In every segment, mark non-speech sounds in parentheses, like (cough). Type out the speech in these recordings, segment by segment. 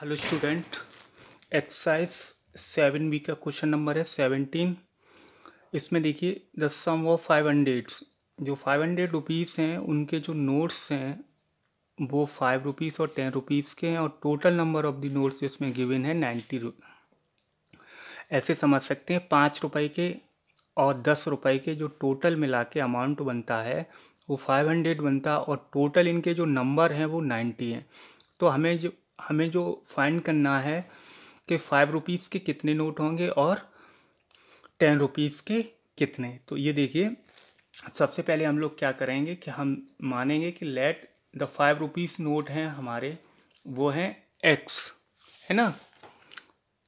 hello student exercise seven B का question number है seventeen इसमें देखिए the sum of five hundred जो फाइव हंड्रेड रुपीज़ हैं उनके जो नोट्स हैं वो फाइव रुपीज़ और टेन रुपीज़ के हैं और total number of the notes इसमें गिवन है नाइन्टी ऐसे समझ सकते हैं पाँच रुपए के और दस रुपए के जो टोटल मिला के अमाउंट बनता है वो फाइव हंड्रेड बनता और टोटल इनके जो नंबर हैं वो नाइन्टी हैं तो हमें जो हमें जो फाइंड करना है कि फ़ाइव रुपीज़ के कितने नोट होंगे और टेन रुपीज़ के कितने तो ये देखिए सबसे पहले हम लोग क्या करेंगे कि हम मानेंगे कि let the five rupees note हैं हमारे वो हैं एक्स है ना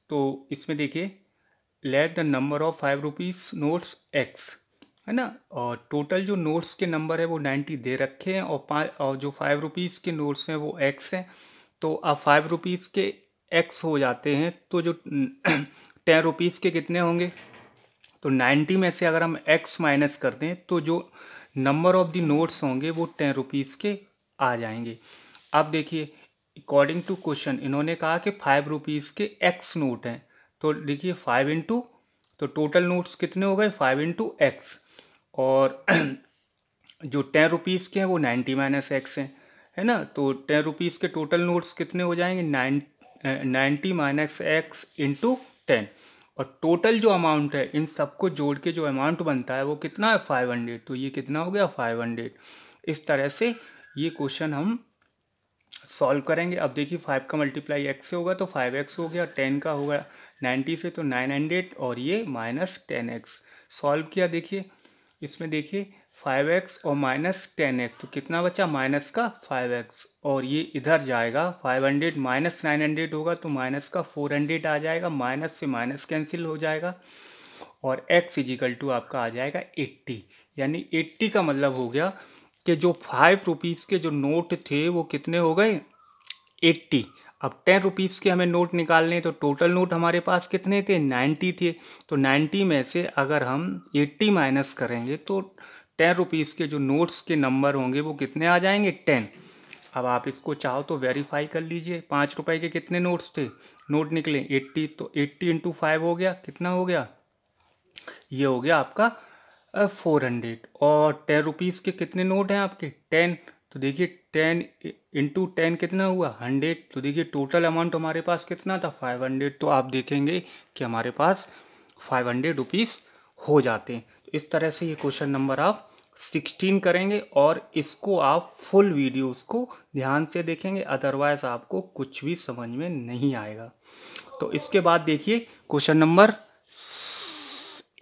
तो इसमें देखिए let the number of five rupees notes x है ना और टोटल जो नोट्स के नंबर है वो नाइन्टी दे रखे हैं और पाँच और जो फाइव रुपीज़ के नोट्स हैं वो एक्स हैं तो आप फाइव रुपीज़ के एक्स हो जाते हैं तो जो टेन (clears throat) रुपीज़ के कितने होंगे तो नाइन्टी में से अगर हम एक्स माइनस कर दें तो जो नंबर ऑफ़ दी नोट्स होंगे वो टेन रुपीज़ के आ जाएंगे अब देखिए अकॉर्डिंग टू क्वेश्चन इन्होंने कहा कि फाइव रुपीज़ के एक्स नोट हैं तो देखिए फाइव इंटू तो टोटल नोट्स कितने हो गए फाइव इंटू एक्स और (clears throat) जो टेन रुपीज़ के हैं वो नाइन्टी माइनस एक्स हैं है ना तो टेन रुपीज़ के टोटल नोट्स कितने हो जाएंगे nine ninety minus x into ten और टोटल जो अमाउंट है इन सबको जोड़ के जो अमाउंट बनता है वो कितना है फाइव हंड्रेड तो ये कितना हो गया फाइव हंड्रेड इस तरह से ये क्वेश्चन हम सॉल्व करेंगे अब देखिए फाइव का मल्टीप्लाई एक्स से होगा तो फाइव एक्स हो गया टेन का होगा नाइन्टी से तो नाइन हंड्रेड और ये माइनस टेन एक्स सॉल्व किया देखिए इसमें देखिए फाइव एक्स और माइनस टेन एक्स तो कितना बचा माइनस का फाइव एक्स और ये इधर जाएगा five hundred minus nine hundred होगा तो माइनस का फोर हंड्रेड आ जाएगा माइनस से माइनस कैंसिल हो जाएगा और एक्स इजिकल टू आपका आ जाएगा एट्टी यानी एट्टी का मतलब हो गया कि जो फाइव रुपीज़ के जो नोट थे वो कितने हो गए एट्टी अब टेन रुपीज़ के हमें नोट निकालने तो टोटल नोट हमारे पास कितने थे नाइन्टी थे तो नाइन्टी में से अगर हम एट्टी माइनस करेंगे तो टेन रुपीज़ के जो नोट्स के नंबर होंगे वो कितने आ जाएंगे टेन अब आप इसको चाहो तो वेरीफाई कर लीजिए पाँच रुपए के कितने नोट्स थे नोट निकले एट्टी तो एट्टी इंटू फाइव हो गया कितना हो गया ये हो गया आपका फोर हंड्रेड और टेन रुपीज़ के कितने नोट हैं आपके टेन तो देखिए टेन इंटू टेन कितना हुआ हंड्रेड तो देखिए टोटल अमाउंट हमारे पास कितना था फाइव हंड्रेड तो आप देखेंगे कि हमारे पास फाइव हंड्रेड रुपीज़ हो जाते हैं इस तरह से ये क्वेश्चन नंबर आप सिक्सटीन करेंगे और इसको आप फुल वीडियो उसको ध्यान से देखेंगे अदरवाइज आपको कुछ भी समझ में नहीं आएगा तो इसके बाद देखिए क्वेश्चन नंबर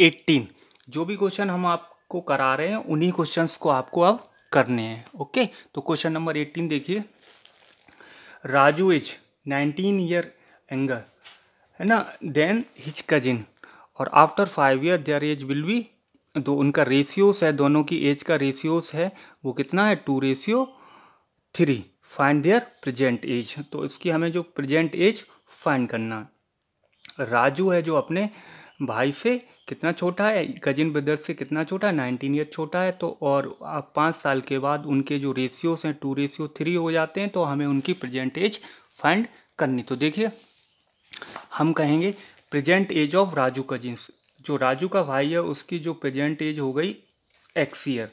एट्टीन जो भी क्वेश्चन हम आपको करा रहे हैं उन्हीं क्वेश्चंस को आपको अब करने हैं ओके तो क्वेश्चन नंबर एट्टीन देखिए Raju is nineteen year younger है ना देन हिच कजिन और after five year their age will be तो उनका रेशियोस है दोनों की एज का रेशियोस है वो कितना है two ratio three find their present age तो इसकी हमें जो प्रेजेंट एज फाइंड करना है राजू है जो अपने भाई से कितना छोटा है कजिन ब्रदर से कितना छोटा है नाइनटीन ईयर छोटा है तो और आप पाँच साल के बाद उनके जो रेशियोस हैं टू रेशियो थ्री हो जाते हैं तो हमें उनकी प्रेजेंट एज फाइंड करनी तो देखिए हम कहेंगे present age of Raju cousin's जो राजू का भाई है उसकी जो प्रेजेंट एज हो गई एक्स ईयर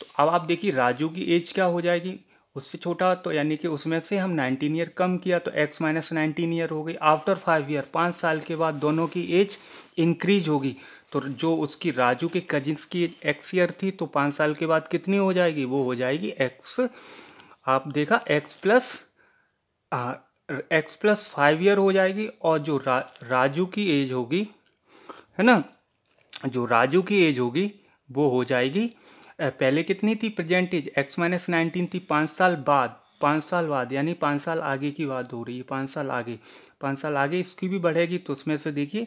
तो अब आप देखिए राजू की एज क्या हो जाएगी उससे छोटा तो यानी कि उसमें से हम नाइनटीन ईयर कम किया तो एक्स माइनस नाइनटीन ईयर हो गई आफ्टर फाइव ईयर पाँच साल के बाद दोनों की एज इंक्रीज होगी तो जो उसकी राजू के कजिन्स की एज एक्स ईयर थी तो पाँच साल के बाद कितनी हो जाएगी वो हो जाएगी एक्स आप देखा x plus x plus five year हो जाएगी और जो रा, राजू की एज होगी है ना जो राजू की एज होगी वो हो जाएगी पहले कितनी थी present age x minus nineteen थी पाँच साल बाद पाँच साल बाद यानी पाँच साल आगे की बात हो रही है पाँच साल आगे पाँच साल आगे इसकी भी बढ़ेगी तो उसमें से देखिए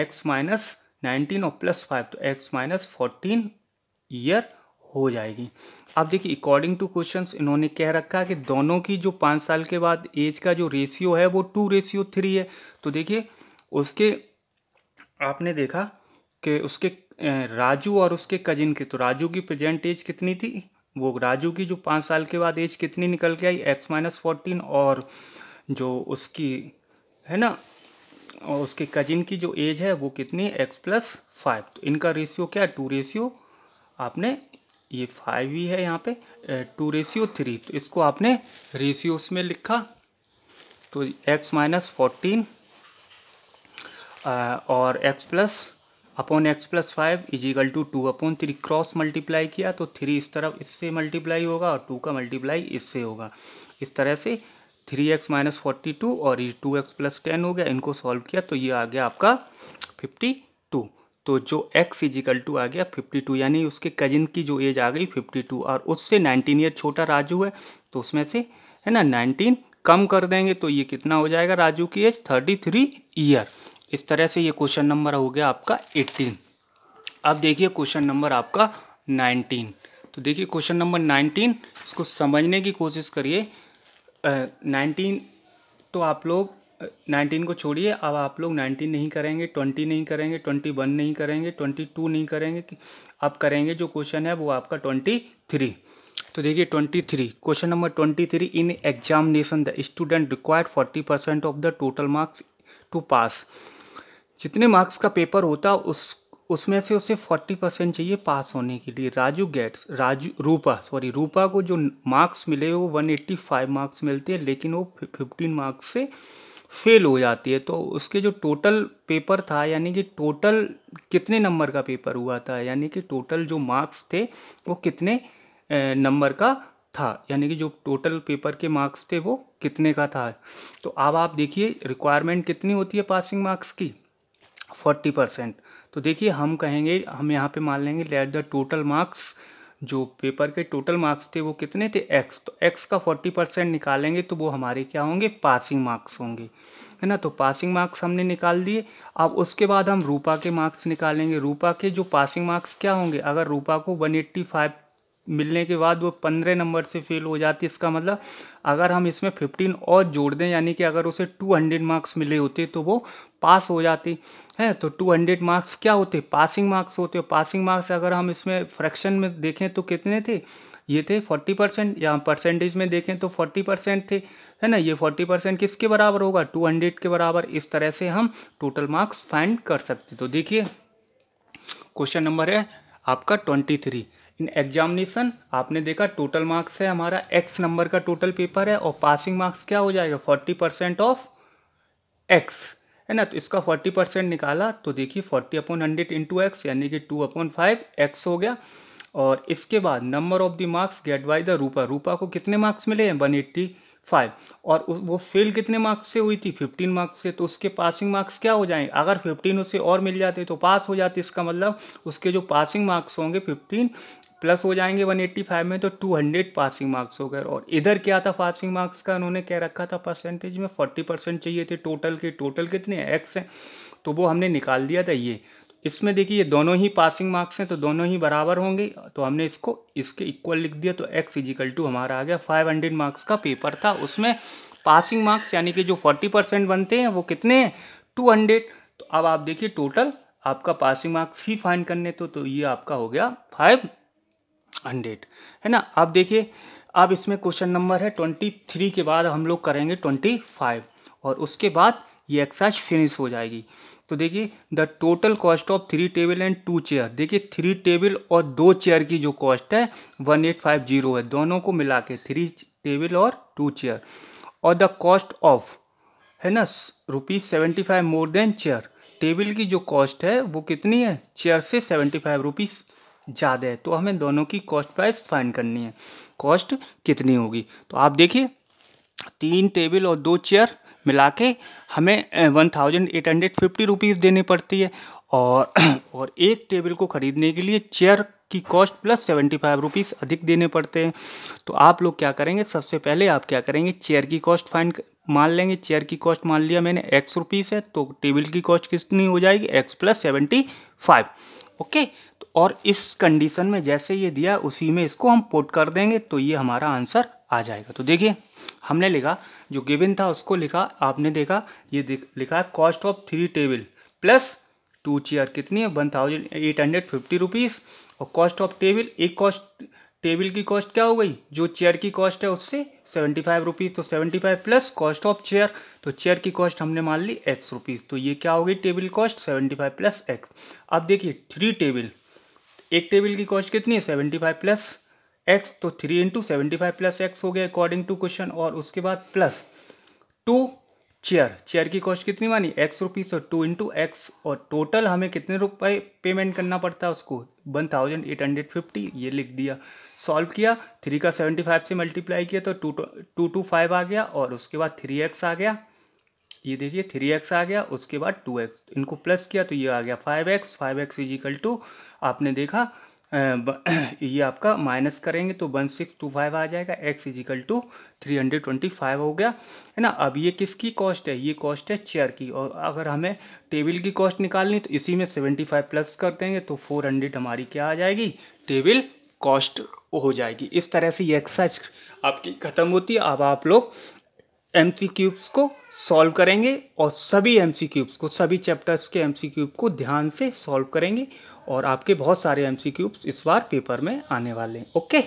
एक्स माइनस नाइनटीन और प्लस फाइव तो एक्स माइनस फोर्टीन ईयर हो जाएगी अब देखिए अकॉर्डिंग टू क्वेश्चन इन्होंने कह रखा कि दोनों की जो पाँच साल के बाद एज का जो रेशियो है वो टू रेशियो थ्री है तो देखिए उसके आपने देखा कि उसके राजू और उसके कजिन की तो राजू की प्रेजेंट एज कितनी थी वो राजू की जो पाँच साल के बाद एज कितनी निकल के आई एक्स माइनस फोर्टीन और जो उसकी है ना और उसके कजिन की जो एज है वो कितनी एक्स प्लस फाइव तो इनका रेशियो क्या है टू रेशियो आपने ये फाइव ही है यहाँ पे टू रेशियो थ्री तो इसको आपने रेशियोस में लिखा तो एक्स माइनस फोर्टीन और x plus upon x plus five equal to two upon three cross multiply किया तो थ्री इस तरफ इससे मल्टीप्लाई होगा और टू का मल्टीप्लाई इससे होगा इस तरह से three x minus forty two और ये टू एक्स प्लस टेन हो गया इनको सॉल्व किया तो ये आ गया आपका फिफ्टी टू तो जो x इजिकल टू आ गया फिफ्टी टू यानी उसके कजिन की जो एज आ गई फिफ्टी टू और उससे नाइनटीन ईयर छोटा राजू है तो उसमें से है ना नाइनटीन कम कर देंगे तो ये कितना हो जाएगा राजू की एज थर्टी थ्री ईयर इस तरह से ये क्वेश्चन नंबर हो गया आपका एट्टीन अब देखिए क्वेश्चन नंबर आपका नाइनटीन तो देखिए क्वेश्चन नंबर नाइनटीन इसको समझने की कोशिश करिए नाइनटीन तो आप लोग नाइनटीन को छोड़िए अब आप लोग नाइनटीन नहीं करेंगे ट्वेंटी नहीं करेंगे ट्वेंटी वन नहीं करेंगे ट्वेंटी टू नहीं करेंगे आप करेंगे जो क्वेश्चन है वो आपका ट्वेंटी थ्री तो देखिए twenty three question number twenty three in examination the student required forty percent of the total marks to pass जितने मार्क्स का पेपर होता उस उसमें से उसे फोर्टी परसेंट चाहिए पास होने के लिए राजू गेट्स राजू रूपा सॉरी रूपा को जो मार्क्स मिले वो वन एट्टी फाइव मार्क्स मिलते हैं लेकिन वो फिफ्टीन मार्क्स से फेल हो जाती है तो उसके जो टोटल पेपर था यानी कि टोटल कितने नंबर का पेपर हुआ था यानी कि टोटल जो मार्क्स थे वो कितने नंबर का था यानी कि जो टोटल पेपर के मार्क्स थे वो कितने का था तो अब आप देखिए रिक्वायरमेंट कितनी होती है पासिंग मार्क्स की फोर्टी परसेंट तो देखिए हम कहेंगे हम यहाँ पे मान लेंगे लेट द टोटल मार्क्स जो पेपर के टोटल मार्क्स थे वो कितने थे एक्स तो एक्स का फोर्टी परसेंट निकालेंगे तो वो हमारे क्या होंगे पासिंग मार्क्स होंगे है ना तो पासिंग मार्क्स हमने निकाल दिए अब उसके बाद हम रूपा के मार्क्स निकालेंगे रूपा के जो पासिंग मार्क्स क्या होंगे अगर रूपा को वन एट्टी फाइव मिलने के बाद वो पंद्रह नंबर से फेल हो जाती इसका मतलब अगर हम इसमें फिफ्टीन और जोड़ दें यानी कि अगर उसे टू हंड्रेड मार्क्स मिले होते तो वो पास हो जाती है तो टू हंड्रेड मार्क्स क्या होते पासिंग मार्क्स होते पासिंग मार्क्स अगर हम इसमें फ्रैक्शन में देखें तो कितने थे ये थे फोर्टी परसेंट या परसेंटेज में देखें तो फोर्टी परसेंट थे है ना ये फोर्टी परसेंट किसके बराबर होगा टू हंड्रेड के बराबर इस तरह से हम टोटल मार्क्स फाइंड कर सकते तो देखिए क्वेश्चन नंबर है आपका ट्वेंटी थ्री इन एग्जामिनेशन आपने देखा टोटल मार्क्स है हमारा एक्स नंबर का टोटल पेपर है और पासिंग मार्क्स क्या हो जाएगा फोर्टी परसेंट ऑफ एक्स है ना तो इसका फोर्टी परसेंट निकाला तो देखिए forty upon hundred into x यानी कि टू अपॉन फाइव एक्स हो गया और इसके बाद number of the marks get by the Rupa Rupa को कितने मार्क्स मिले हैं वन एट्टी फाइव और वो फेल कितने मार्क्स से हुई थी फिफ्टीन मार्क्स से तो उसके पासिंग मार्क्स क्या हो जाएंगे अगर फिफ्टीन उसे और मिल जाते तो पास हो जाते इसका मतलब उसके जो पासिंग मार्क्स होंगे फिफ्टीन प्लस हो जाएंगे 185 में तो 200 पासिंग मार्क्स हो गए और इधर क्या था पासिंग मार्क्स का उन्होंने क्या रखा था परसेंटेज में 40 परसेंट चाहिए थे टोटल के टोटल कितने एक्स हैं तो वो हमने निकाल दिया था ये इसमें देखिए ये दोनों ही पासिंग मार्क्स हैं तो दोनों ही बराबर होंगे तो हमने इसको इसके इक्वल लिख दिया तो एक्स इजिकल टू हमारा आ गया फाइव हंड्रेड मार्क्स का पेपर था उसमें पासिंग मार्क्स यानी कि जो फोर्टी परसेंट बनते हैं वो कितने हैं टू हंड्रेड तो अब आप देखिए टोटल आपका पासिंग मार्क्स ही फाइन करने तो तो ये आपका हो गया फाइव हंड्रेड है ना आप देखिए अब इसमें क्वेश्चन नंबर है ट्वेंटी थ्री के बाद हम लोग करेंगे ट्वेंटी फाइव और उसके बाद ये एक्सरसाइज फिनिश हो जाएगी तो देखिए the total cost of three table and two chair देखिए थ्री टेबल और दो चेयर की जो कॉस्ट है वन एट फाइव जीरो है दोनों को मिला के थ्री टेबल और टू चेयर और द कॉस्ट ऑफ है ना rupees seventy five more than chair table की जो कॉस्ट है वो कितनी है चेयर से सेवेंटी फाइव रुपीज़ ज़्यादा है तो हमें दोनों की कॉस्ट प्राइस फाइंड करनी है कॉस्ट कितनी होगी तो आप देखिए तीन टेबल और दो चेयर मिला के हमें one thousand eight hundred fifty rupees देनी पड़ती है और (clears throat) और एक टेबल को ख़रीदने के लिए चेयर की cost plus seventy five rupees अधिक देने पड़ते हैं तो आप लोग क्या करेंगे सबसे पहले आप क्या करेंगे चेयर की कॉस्ट फाइंड मान लेंगे चेयर की कॉस्ट मान लिया मैंने एक्स रुपीज़ है तो टेबल की कॉस्ट कितनी हो जाएगी x plus seventy five okay और इस कंडीशन में जैसे ये दिया उसी में इसको हम पुट कर देंगे तो ये हमारा आंसर आ जाएगा तो देखिए हमने लिखा जो गिवन था उसको लिखा आपने देखा ये दिख, लिखा है cost of three table plus two chair कितनी है one thousand eight hundred fifty rupees और कॉस्ट ऑफ टेबल एक कॉस्ट टेबल की कॉस्ट क्या हो गई जो चेयर की कॉस्ट है उससे सेवेंटी फाइव रुपीज़ तो seventy five plus cost of chair तो चेयर की कॉस्ट हमने मान ली एक्स रुपीज़ तो ये क्या हो गई table cost seventy five plus x अब देखिए थ्री टेबल एक टेबल की कॉस्ट कितनी है सेवेंटी फाइव प्लस एक्स तो three into seventy five plus x हो गया अकॉर्डिंग टू क्वेश्चन और उसके बाद प्लस टू चेयर चेयर की कॉस्ट कितनी मानी एक्स रुपीज़ और टू इंटू एक्स और टोटल हमें कितने रुपए पेमेंट करना पड़ता है उसको वन थाउजेंड एट हंड्रेड फिफ्टी ये लिख दिया सॉल्व किया थ्री का सेवेंटी फाइव से मल्टीप्लाई किया तो टू टू टू फाइव आ गया और उसके बाद थ्री एक्स आ गया ये देखिए थ्री एक्स आ गया उसके बाद टू एक्स इनको प्लस किया तो ये आ गया five x five x equal to आपने देखा (clears throat) ये आपका माइनस करेंगे तो वन सिक्स टू फाइव आ जाएगा x equal to three hundred twenty five हो गया है ना अब ये किसकी कॉस्ट है ये कॉस्ट है चेयर की और अगर हमें टेबल की कॉस्ट निकालनी तो इसी में सेवेंटी फाइव प्लस कर देंगे तो फोर हंड्रेड हमारी क्या आ जाएगी टेबल कॉस्ट हो जाएगी इस तरह से ये एक्सरसाइज आपकी ख़त्म होती है अब आप लोग एम क्यूब्स को सॉल्व करेंगे और सभी एम सी क्यूब्स को सभी चैप्टर्स के एम सी क्यूब को ध्यान से सॉल्व करेंगे और आपके बहुत सारे एम सी क्यूब्स इस बार पेपर में आने वाले हैं ओके